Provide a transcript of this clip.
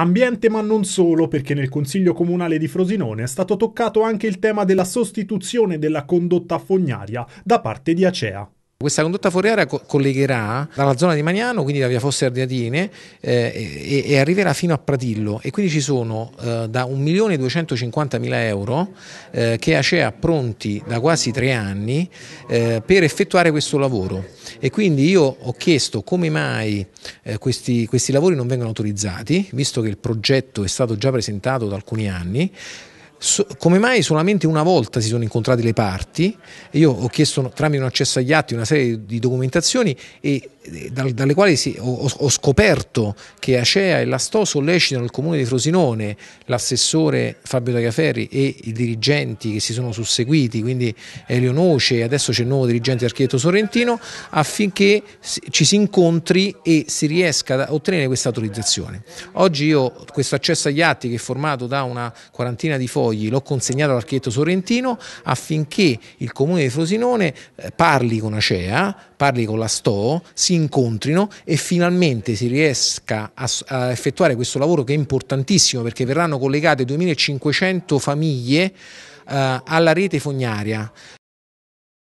Ambiente ma non solo, perché nel Consiglio Comunale di Frosinone è stato toccato anche il tema della sostituzione della condotta fognaria da parte di Acea. Questa condotta fuoriaria co collegherà dalla zona di Magnano, quindi da via Fosse Ardiatine, eh, e, e, arriverà fino a Pratillo e quindi ci sono eh, da 1.250.000 euro eh, che Acea pronti da quasi tre anni eh, per effettuare questo lavoro e quindi io ho chiesto come mai eh, questi, questi lavori non vengono autorizzati, visto che il progetto è stato già presentato da alcuni anni, come mai solamente una volta si sono incontrati le parti? Io ho chiesto tramite un accesso agli atti una serie di documentazioni e, e eh, dal, dalle quali si, ho, ho, scoperto che Acea e la Sto sollecitano il comune di Frosinone, l'assessore Fabio Tagliaferri e i dirigenti che si sono susseguiti, quindi Elio Noce e adesso c'è il nuovo dirigente architetto Sorrentino, affinché ci si incontri e si riesca ad ottenere questa autorizzazione. Oggi io questo accesso agli atti che è formato da una quarantina di foto fogli l'ho consegnato all'architetto Sorrentino affinché il comune di Frosinone eh, parli con Acea, parli con la Sto, si incontrino e finalmente si riesca a, a effettuare questo lavoro che è importantissimo perché verranno collegate 2500 famiglie eh, alla rete fognaria